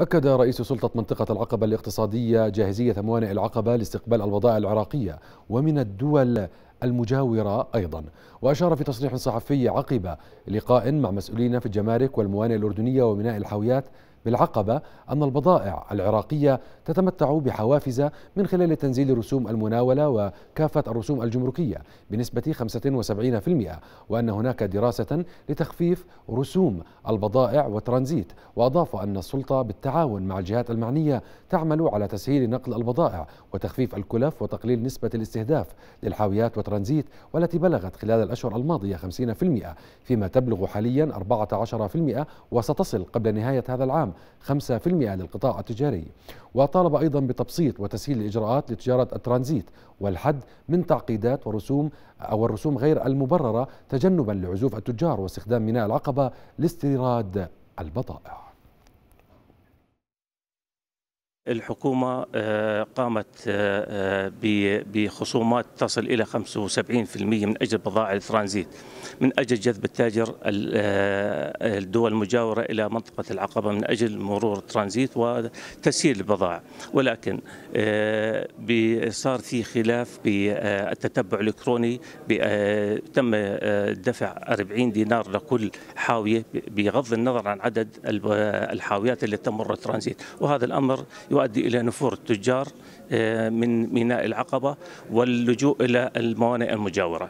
أكد رئيس سلطة منطقة العقبة الاقتصادية جاهزية موانئ العقبة لاستقبال البضائع العراقية ومن الدول المجاورة أيضا وأشار في تصريح صحفي عقب لقاء مع مسؤولين في الجمارك والموانئ الأردنية وميناء الحاويات بالعقبة أن البضائع العراقية تتمتع بحوافز من خلال تنزيل رسوم المناولة وكافة الرسوم الجمركية بنسبة 75% وأن هناك دراسة لتخفيف رسوم البضائع والترانزيت وأضاف أن السلطة بالتعاون مع الجهات المعنية تعمل على تسهيل نقل البضائع وتخفيف الكلف وتقليل نسبة الاستهداف للحاويات والترانزيت والتي بلغت خلال الأشهر الماضية 50% فيما تبلغ حاليا 14% وستصل قبل نهاية هذا العام بدعم 5% للقطاع التجاري وطالب أيضا بتبسيط وتسهيل الإجراءات لتجارة الترانزيت والحد من تعقيدات ورسوم أو الرسوم غير المبررة تجنبا لعزوف التجار واستخدام ميناء العقبة لاستيراد البضائع الحكومة آه، قامت آه، آه، بخصومات تصل إلى 75% من أجل بضائع الترانزيت من أجل جذب التاجر الدول المجاورة إلى منطقة العقبة من أجل مرور الترانزيت وتسيير البضائع ولكن صار في خلاف بالتتبع الإلكتروني تم دفع 40 دينار لكل حاوية بغض النظر عن عدد الحاويات اللي تمر الترانزيت وهذا الأمر يؤدي إلى نفور التجار آه، من ميناء العقبة واللجوء إلى الموانئ المجاورة